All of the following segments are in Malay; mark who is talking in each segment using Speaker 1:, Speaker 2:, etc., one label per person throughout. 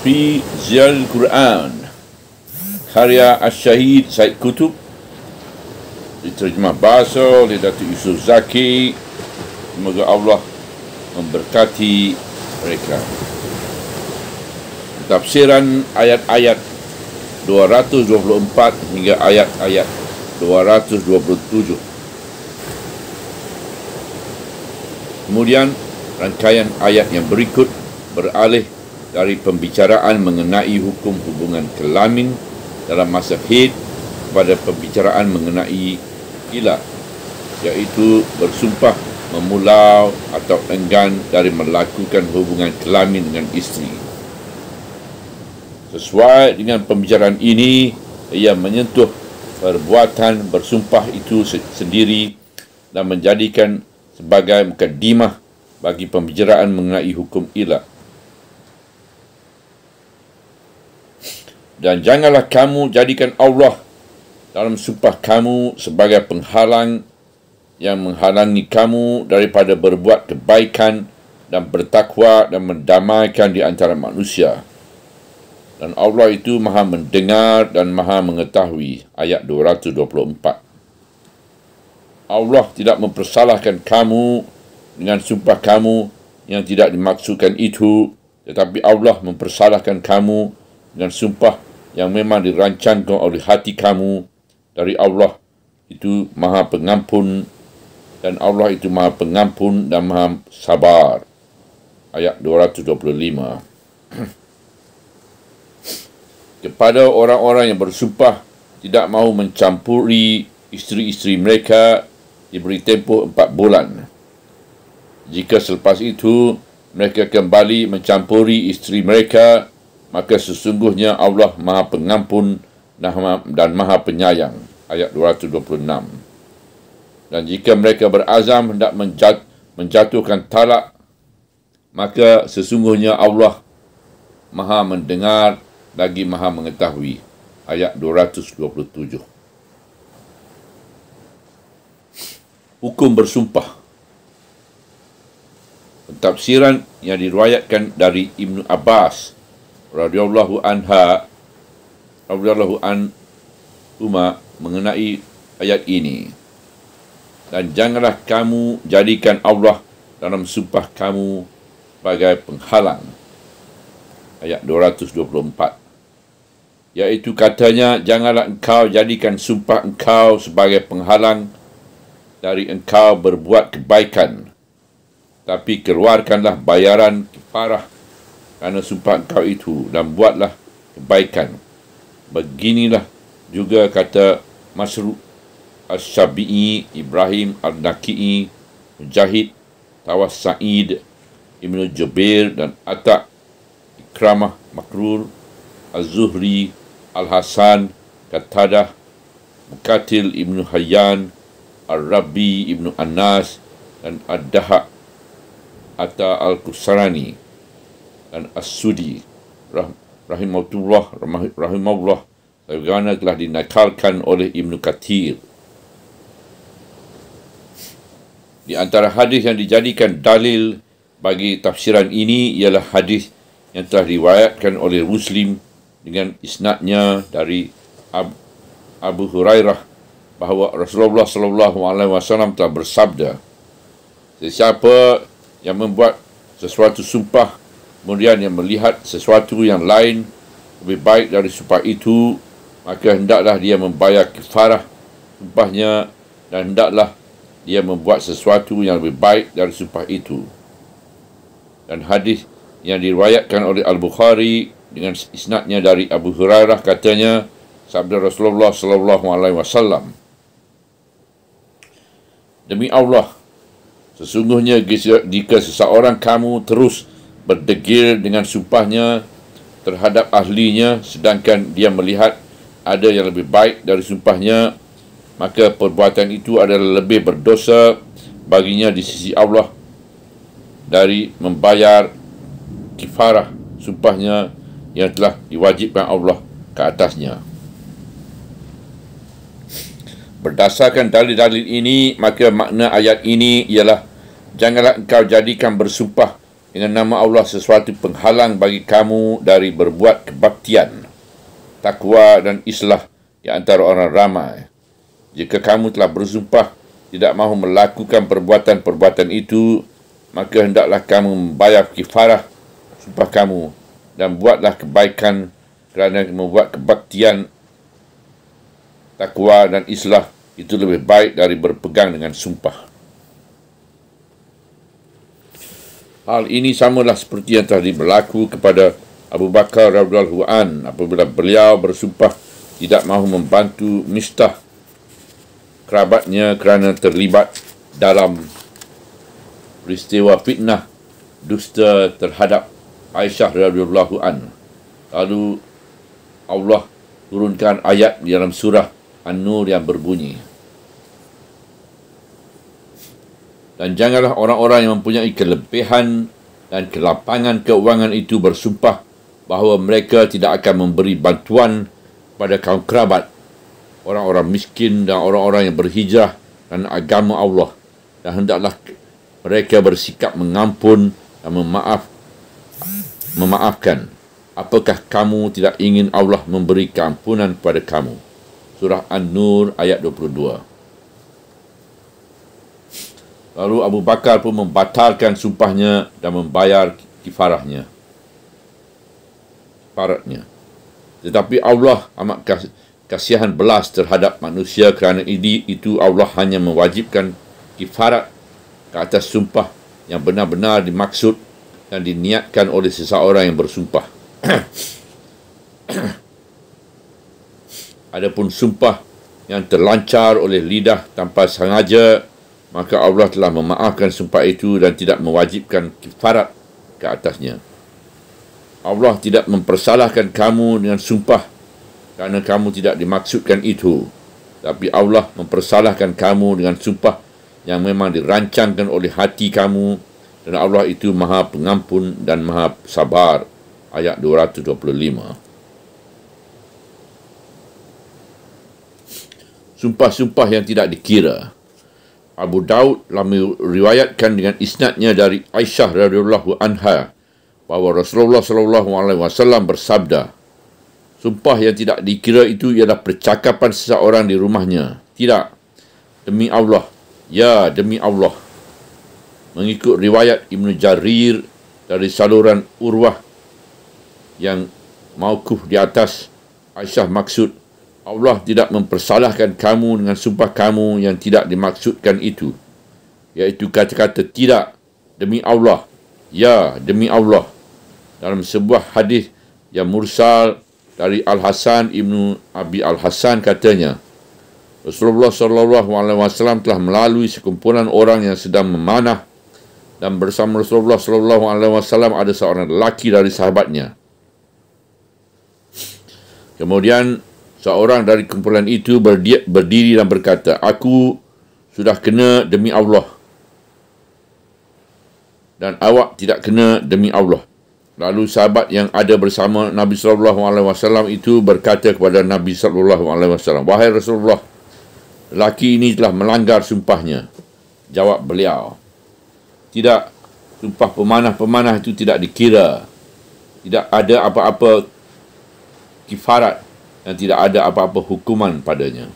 Speaker 1: Fi Zial Quran Karya Asyahid Syed Kutub Diterjemah bahasa oleh Datuk Yusuf Zaki Semoga Allah memberkati mereka Tafsiran ayat-ayat 224 hingga ayat-ayat 227 Kemudian rangkaian ayat yang berikut beralih dari pembicaraan mengenai hukum hubungan kelamin dalam masa haid kepada pembicaraan mengenai gila iaitu bersumpah memulau atau enggan dari melakukan hubungan kelamin dengan isteri. Sesuai dengan pembicaraan ini, ia menyentuh perbuatan bersumpah itu sendiri dan menjadikan sebagai mukadimah bagi pembicaraan mengenai hukum ilah. dan janganlah kamu jadikan Allah dalam sumpah kamu sebagai penghalang yang menghalangi kamu daripada berbuat kebaikan dan bertakwa dan mendamaikan di antara manusia. Dan Allah itu maha mendengar dan maha mengetahui. Ayat 224. Allah tidak mempersalahkan kamu dengan sumpah kamu yang tidak dimaksudkan itu. Tetapi Allah mempersalahkan kamu dengan sumpah yang memang dirancangkan oleh hati kamu dari Allah itu maha pengampun dan Allah itu maha pengampun dan maha sabar. Ayat 225. Kepada orang-orang yang bersumpah tidak mahu mencampuri isteri-isteri mereka diberi tempoh empat bulan. Jika selepas itu mereka kembali mencampuri isteri mereka, maka sesungguhnya Allah Maha Pengampun dan Maha Penyayang. Ayat 226. Dan jika mereka berazam hendak menjatuhkan talak, maka sesungguhnya Allah Maha Mendengar lagi Maha Mengetahui. Ayat 227. Hukum Bersumpah Pentafsiran yang diruayatkan dari Ibn Abbas radhiyallahu anha radhiyallahu an Uma mengenai ayat ini dan janganlah kamu jadikan Allah dalam sumpah kamu sebagai penghalang ayat 224 yaitu katanya janganlah engkau jadikan sumpah engkau sebagai penghalang dari engkau berbuat kebaikan tapi keluarkanlah bayaran parah kerana sumpah kau itu dan buatlah kebaikan. Beginilah juga kata Masruq Al-Shabi'i, Ibrahim Al-Naki'i, Mujahid, Tawas Sa'id, Ibn Jubair dan Atak, Ikramah Makrur, Az-Zuhri, Al-Hasan, Katadah, Mukatil Ibn Hayyan, al Rabi Ibn Anas dan Ad-Dahak atau Al-Kusarani dan As-Sudi rah, rahimahullah rah, rahimahullah sebagaimana telah dinakalkan oleh Ibn Kathir di antara hadis yang dijadikan dalil bagi tafsiran ini ialah hadis yang telah diriwayatkan oleh Muslim dengan isnadnya dari Ab, Abu Hurairah bahawa Rasulullah sallallahu alaihi wasallam telah bersabda sesiapa yang membuat sesuatu sumpah kemudian yang melihat sesuatu yang lain lebih baik dari sumpah itu, maka hendaklah dia membayar kifarah sumpahnya dan hendaklah dia membuat sesuatu yang lebih baik dari sumpah itu. Dan hadis yang diriwayatkan oleh Al-Bukhari dengan isnadnya dari Abu Hurairah katanya sabda Rasulullah sallallahu alaihi wasallam Demi Allah sesungguhnya jika seseorang kamu terus berdegil dengan sumpahnya terhadap ahlinya sedangkan dia melihat ada yang lebih baik dari sumpahnya maka perbuatan itu adalah lebih berdosa baginya di sisi Allah dari membayar kifarah sumpahnya yang telah diwajibkan Allah ke atasnya Berdasarkan dalil-dalil ini maka makna ayat ini ialah janganlah engkau jadikan bersumpah dengan nama Allah sesuatu penghalang bagi kamu dari berbuat kebaktian, takwa dan islah di antara orang ramai. Jika kamu telah bersumpah tidak mahu melakukan perbuatan-perbuatan itu, maka hendaklah kamu membayar kifarah sumpah kamu dan buatlah kebaikan kerana membuat kebaktian takwa dan islah itu lebih baik dari berpegang dengan sumpah. Hal ini samalah seperti yang telah berlaku kepada Abu Bakar radhiyallahu an apabila beliau bersumpah tidak mahu membantu Mistah kerabatnya kerana terlibat dalam peristiwa fitnah dusta terhadap Aisyah radhiyallahu an. Lalu Allah turunkan ayat dalam surah An-Nur yang berbunyi dan janganlah orang-orang yang mempunyai kelebihan dan kelapangan keuangan itu bersumpah bahawa mereka tidak akan memberi bantuan kepada kaum kerabat, orang-orang miskin dan orang-orang yang berhijrah dan agama Allah dan hendaklah mereka bersikap mengampun dan memaaf memaafkan. Apakah kamu tidak ingin Allah memberi ampunan kepada kamu? Surah An-Nur ayat 22. Lalu Abu Bakar pun membatalkan sumpahnya dan membayar kifarahnya. Kifaratnya. Tetapi Allah amat kasihan belas terhadap manusia kerana ini itu Allah hanya mewajibkan kifarat ke atas sumpah yang benar-benar dimaksud dan diniatkan oleh seseorang yang bersumpah. Adapun sumpah yang terlancar oleh lidah tanpa sengaja maka Allah telah memaafkan sumpah itu dan tidak mewajibkan kifarat ke atasnya. Allah tidak mempersalahkan kamu dengan sumpah kerana kamu tidak dimaksudkan itu. Tapi Allah mempersalahkan kamu dengan sumpah yang memang dirancangkan oleh hati kamu dan Allah itu maha pengampun dan maha sabar. Ayat 225 Sumpah-sumpah yang tidak dikira Abu Daud telah meriwayatkan dengan isnadnya dari Aisyah radhiyallahu anha bahawa Rasulullah sallallahu alaihi wasallam bersabda Sumpah yang tidak dikira itu ialah percakapan seseorang di rumahnya. Tidak. Demi Allah. Ya, demi Allah. Mengikut riwayat Ibn Jarir dari saluran urwah yang maukuh di atas, Aisyah maksud Allah tidak mempersalahkan kamu dengan sumpah kamu yang tidak dimaksudkan itu. Iaitu kata-kata tidak demi Allah. Ya demi Allah. Dalam sebuah hadis yang mursal dari Al-Hasan Ibn Abi Al-Hasan katanya, Rasulullah saw. alaihi telah melalui sekumpulan orang yang sedang memanah dan bersama Rasulullah saw ada seorang lelaki dari sahabatnya. Kemudian Seorang dari kumpulan itu berdiri, berdiri dan berkata, Aku sudah kena demi Allah. Dan awak tidak kena demi Allah. Lalu sahabat yang ada bersama Nabi sallallahu alaihi wasallam itu berkata kepada Nabi sallallahu alaihi wasallam, "Wahai Rasulullah, lelaki ini telah melanggar sumpahnya." Jawab beliau, "Tidak, sumpah pemanah-pemanah itu tidak dikira. Tidak ada apa-apa kifarat dan tidak ada apa-apa hukuman padanya.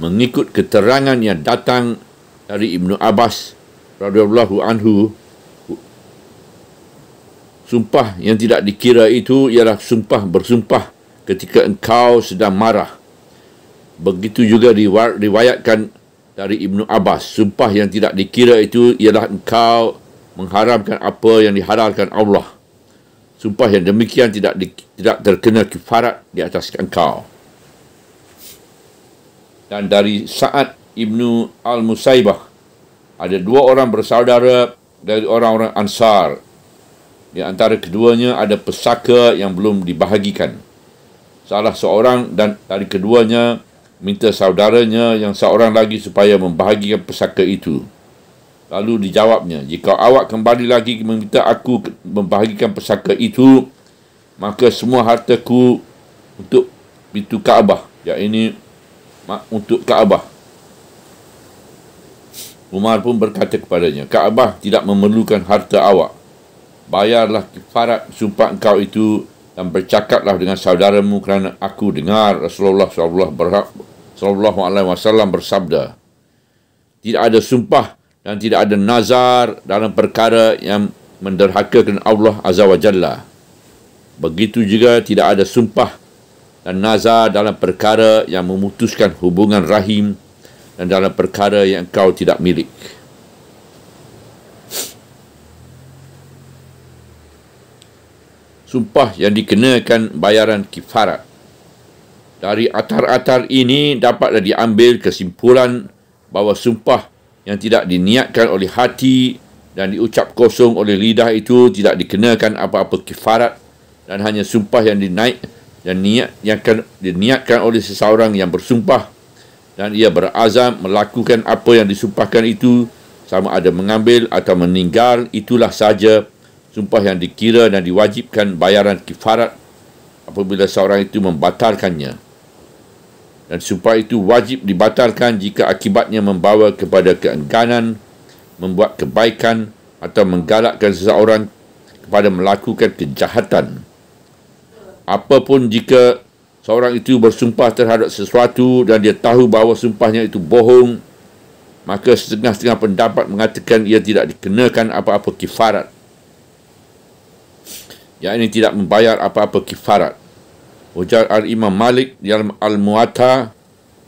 Speaker 1: Mengikut keterangan yang datang dari Ibnu Abbas radhiyallahu anhu sumpah yang tidak dikira itu ialah sumpah bersumpah ketika engkau sedang marah. Begitu juga diriwayatkan dari Ibnu Abbas, sumpah yang tidak dikira itu ialah engkau mengharamkan apa yang diharamkan Allah. Sumpah yang demikian tidak di, tidak terkena kifarat di atas engkau. Dan dari saat Ibnu Al-Musaibah, ada dua orang bersaudara dari orang-orang Ansar. Di antara keduanya ada pesaka yang belum dibahagikan. Salah seorang dan dari keduanya minta saudaranya yang seorang lagi supaya membahagikan pesaka itu. Lalu dijawabnya, jika awak kembali lagi meminta aku membahagikan pesaka itu, maka semua hartaku untuk pintu Kaabah, ini untuk Kaabah. Umar pun berkata kepadanya, Kaabah tidak memerlukan harta awak. Bayarlah kifarat sumpah engkau itu dan bercakaplah dengan saudaramu kerana aku dengar Rasulullah SAW bersabda, tidak ada sumpah dan tidak ada nazar dalam perkara yang menderhakakan Allah Azza wa Jalla. Begitu juga tidak ada sumpah dan nazar dalam perkara yang memutuskan hubungan rahim dan dalam perkara yang kau tidak milik. Sumpah yang dikenakan bayaran kifarat. Dari atar-atar ini dapatlah diambil kesimpulan bahawa sumpah yang tidak diniatkan oleh hati dan diucap kosong oleh lidah itu tidak dikenakan apa-apa kifarat dan hanya sumpah yang dinaik dan niat yang akan diniatkan oleh seseorang yang bersumpah dan ia berazam melakukan apa yang disumpahkan itu sama ada mengambil atau meninggal itulah saja sumpah yang dikira dan diwajibkan bayaran kifarat apabila seseorang itu membatalkannya dan sumpah itu wajib dibatalkan jika akibatnya membawa kepada keengganan, membuat kebaikan atau menggalakkan seseorang kepada melakukan kejahatan. Apapun jika seorang itu bersumpah terhadap sesuatu dan dia tahu bahawa sumpahnya itu bohong, maka setengah-setengah pendapat mengatakan ia tidak dikenakan apa-apa kifarat. Yang ini tidak membayar apa-apa kifarat. Ujar Al-Imam Malik dalam al Muatta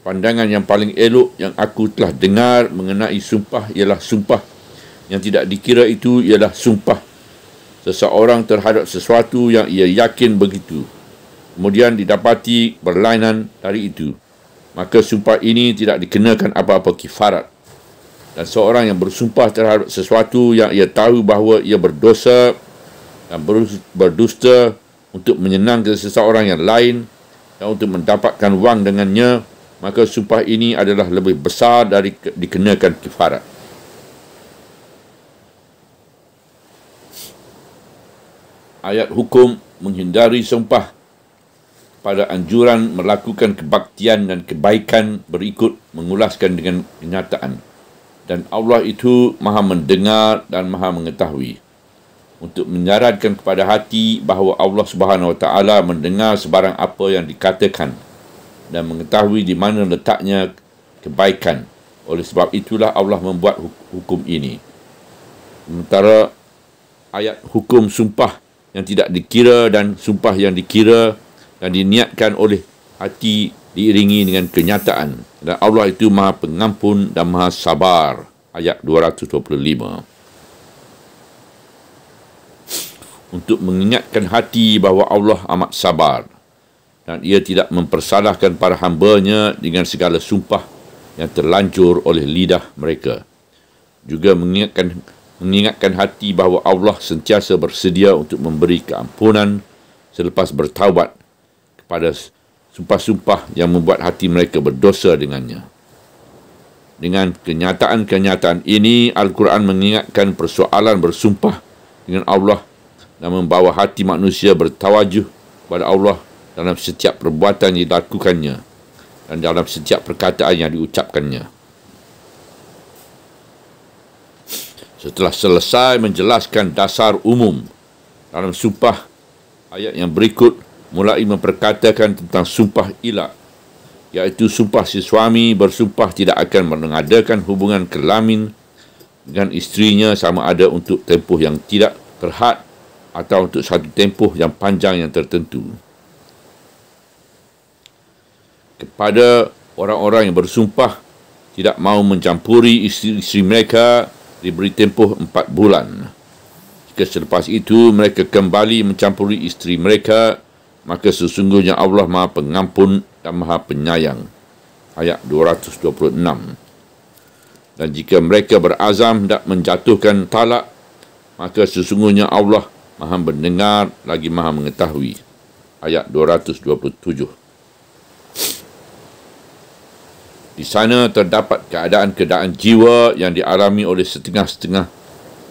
Speaker 1: pandangan yang paling elok yang aku telah dengar mengenai sumpah ialah sumpah. Yang tidak dikira itu ialah sumpah. Seseorang terhadap sesuatu yang ia yakin begitu. Kemudian didapati berlainan dari itu. Maka sumpah ini tidak dikenakan apa-apa kifarat. Dan seorang yang bersumpah terhadap sesuatu yang ia tahu bahawa ia berdosa dan berdusta untuk menyenangkan seseorang yang lain dan untuk mendapatkan wang dengannya, maka sumpah ini adalah lebih besar dari dikenakan kifarat. ayat hukum menghindari sumpah pada anjuran melakukan kebaktian dan kebaikan berikut mengulaskan dengan kenyataan dan Allah itu maha mendengar dan maha mengetahui untuk menyarankan kepada hati bahawa Allah Subhanahu Wa Taala mendengar sebarang apa yang dikatakan dan mengetahui di mana letaknya kebaikan. Oleh sebab itulah Allah membuat hukum ini. Sementara ayat hukum sumpah yang tidak dikira dan sumpah yang dikira dan diniatkan oleh hati diiringi dengan kenyataan. Dan Allah itu maha pengampun dan maha sabar. Ayat 225. untuk mengingatkan hati bahawa Allah amat sabar dan ia tidak mempersalahkan para hambanya dengan segala sumpah yang terlanjur oleh lidah mereka. Juga mengingatkan mengingatkan hati bahawa Allah sentiasa bersedia untuk memberi keampunan selepas bertaubat kepada sumpah-sumpah yang membuat hati mereka berdosa dengannya. Dengan kenyataan-kenyataan ini, Al-Quran mengingatkan persoalan bersumpah dengan Allah dan membawa hati manusia bertawajuh kepada Allah dalam setiap perbuatan yang dilakukannya dan dalam setiap perkataan yang diucapkannya. Setelah selesai menjelaskan dasar umum dalam sumpah ayat yang berikut mulai memperkatakan tentang sumpah ilah iaitu sumpah si suami bersumpah tidak akan mengadakan hubungan kelamin dengan istrinya sama ada untuk tempoh yang tidak terhad atau untuk satu tempoh yang panjang yang tertentu. Kepada orang-orang yang bersumpah tidak mahu mencampuri isteri-isteri mereka diberi tempoh empat bulan. Jika selepas itu mereka kembali mencampuri isteri mereka, maka sesungguhnya Allah maha pengampun dan maha penyayang. Ayat 226 Dan jika mereka berazam tak menjatuhkan talak, maka sesungguhnya Allah maha mendengar lagi maha mengetahui ayat 227 di sana terdapat keadaan keadaan jiwa yang dialami oleh setengah-setengah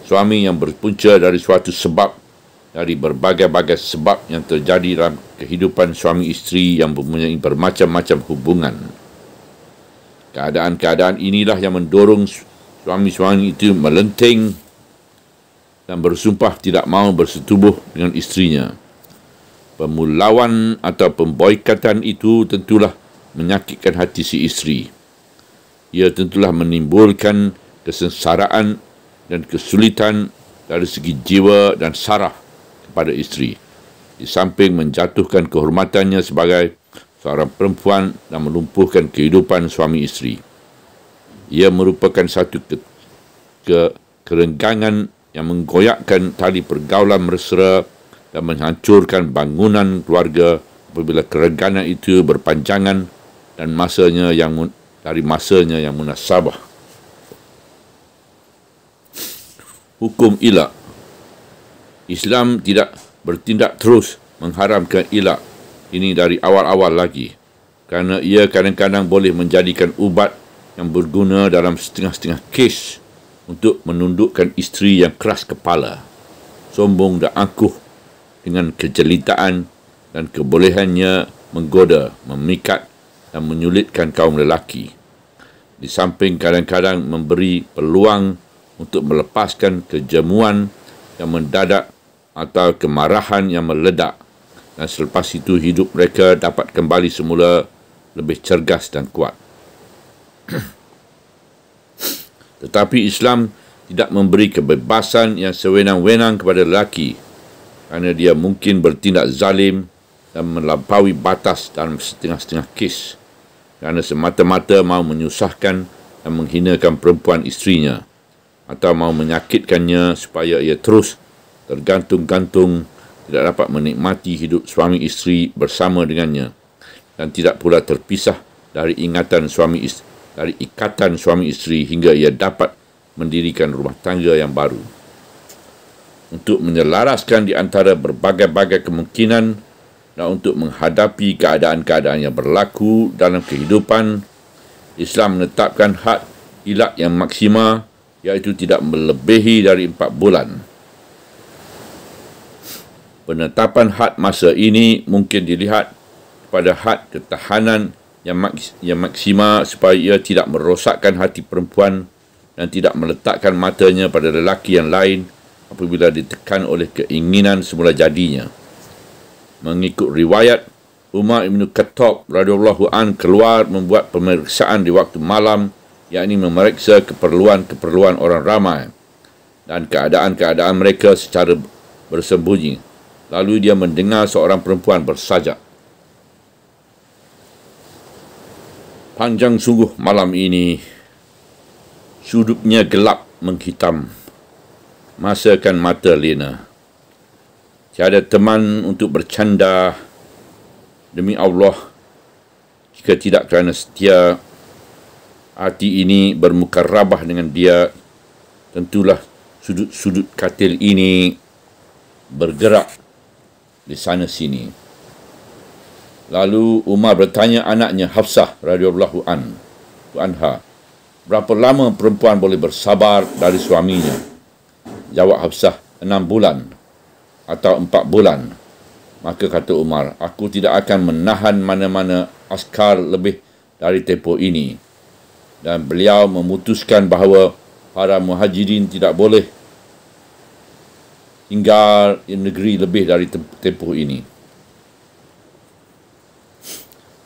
Speaker 1: suami yang berpunca dari suatu sebab dari berbagai-bagai sebab yang terjadi dalam kehidupan suami isteri yang mempunyai bermacam-macam hubungan keadaan-keadaan inilah yang mendorong suami-suami itu melenting dan bersumpah tidak mahu bersetubuh dengan istrinya. Pemulawan atau pemboikatan itu tentulah menyakitkan hati si isteri. Ia tentulah menimbulkan kesensaraan dan kesulitan dari segi jiwa dan saraf kepada isteri. Di samping menjatuhkan kehormatannya sebagai seorang perempuan dan melumpuhkan kehidupan suami isteri. Ia merupakan satu ke, ke kerenggangan yang menggoyakkan tali pergaulan mesra dan menghancurkan bangunan keluarga apabila kereganan itu berpanjangan dan masanya yang dari masanya yang munasabah hukum ilah Islam tidak bertindak terus mengharamkan ilah ini dari awal-awal lagi kerana ia kadang-kadang boleh menjadikan ubat yang berguna dalam setengah-setengah kes -setengah untuk menundukkan isteri yang keras kepala, sombong dan angkuh dengan kejelitaan dan kebolehannya menggoda, memikat dan menyulitkan kaum lelaki. Di samping kadang-kadang memberi peluang untuk melepaskan kejemuan yang mendadak atau kemarahan yang meledak dan selepas itu hidup mereka dapat kembali semula lebih cergas dan kuat. Tetapi Islam tidak memberi kebebasan yang sewenang-wenang kepada lelaki kerana dia mungkin bertindak zalim dan melampaui batas dalam setengah-setengah kes kerana semata-mata mahu menyusahkan dan menghinakan perempuan isterinya atau mahu menyakitkannya supaya ia terus tergantung-gantung tidak dapat menikmati hidup suami isteri bersama dengannya dan tidak pula terpisah dari ingatan suami isteri dari ikatan suami isteri hingga ia dapat mendirikan rumah tangga yang baru. Untuk menyelaraskan di antara berbagai-bagai kemungkinan dan untuk menghadapi keadaan-keadaan yang berlaku dalam kehidupan, Islam menetapkan had ilat yang maksima iaitu tidak melebihi dari empat bulan. Penetapan had masa ini mungkin dilihat pada had ketahanan yang, maks- yang maksima supaya ia tidak merosakkan hati perempuan dan tidak meletakkan matanya pada lelaki yang lain apabila ditekan oleh keinginan semula jadinya. Mengikut riwayat, Umar Ibn Khattab radhiyallahu an keluar membuat pemeriksaan di waktu malam yakni memeriksa keperluan-keperluan orang ramai dan keadaan-keadaan mereka secara bersembunyi. Lalu dia mendengar seorang perempuan bersajak. Panjang sungguh malam ini sudutnya gelap menghitam Masakan mata Lena Tiada teman untuk bercanda Demi Allah Jika tidak kerana setia Hati ini bermuka rabah dengan dia Tentulah sudut-sudut katil ini Bergerak di sana sini. Lalu Umar bertanya anaknya Hafsah radhiyallahu an anha berapa lama perempuan boleh bersabar dari suaminya? Jawab Hafsah enam bulan atau empat bulan. Maka kata Umar, aku tidak akan menahan mana-mana askar lebih dari tempoh ini. Dan beliau memutuskan bahawa para muhajirin tidak boleh tinggal di negeri lebih dari tempoh ini.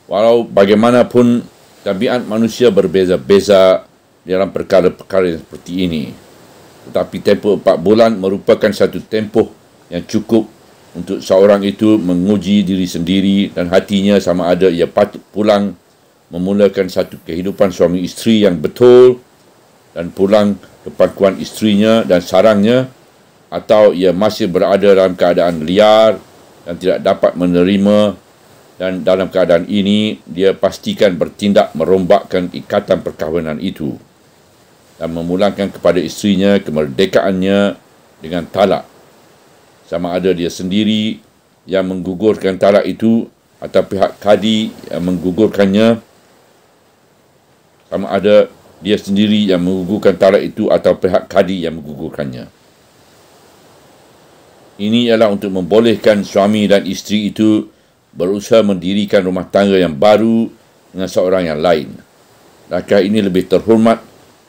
Speaker 1: Walau bagaimanapun tabiat manusia berbeza-beza dalam perkara-perkara seperti ini. Tetapi tempoh empat bulan merupakan satu tempoh yang cukup untuk seorang itu menguji diri sendiri dan hatinya sama ada ia patut pulang memulakan satu kehidupan suami isteri yang betul dan pulang ke pangkuan isterinya dan sarangnya atau ia masih berada dalam keadaan liar dan tidak dapat menerima dan dalam keadaan ini dia pastikan bertindak merombakkan ikatan perkahwinan itu dan memulangkan kepada isterinya kemerdekaannya dengan talak sama ada dia sendiri yang menggugurkan talak itu atau pihak kadi yang menggugurkannya sama ada dia sendiri yang menggugurkan talak itu atau pihak kadi yang menggugurkannya ini ialah untuk membolehkan suami dan isteri itu berusaha mendirikan rumah tangga yang baru dengan seorang yang lain. Langkah ini lebih terhormat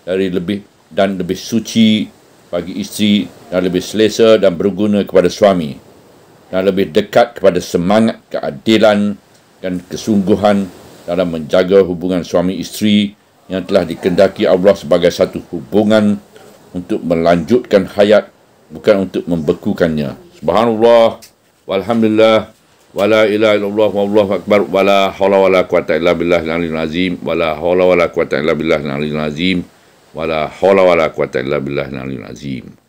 Speaker 1: dari lebih dan lebih suci bagi isteri dan lebih selesa dan berguna kepada suami dan lebih dekat kepada semangat keadilan dan kesungguhan dalam menjaga hubungan suami isteri yang telah dikendaki Allah sebagai satu hubungan untuk melanjutkan hayat bukan untuk membekukannya. Subhanallah, Alhamdulillah wala ilaha illallah wa allahu akbar wala hawla wala quwata illa billah alil azim wala hawla wala quwata illa billah alil azim wala hawla wala quwata illa billah alil azim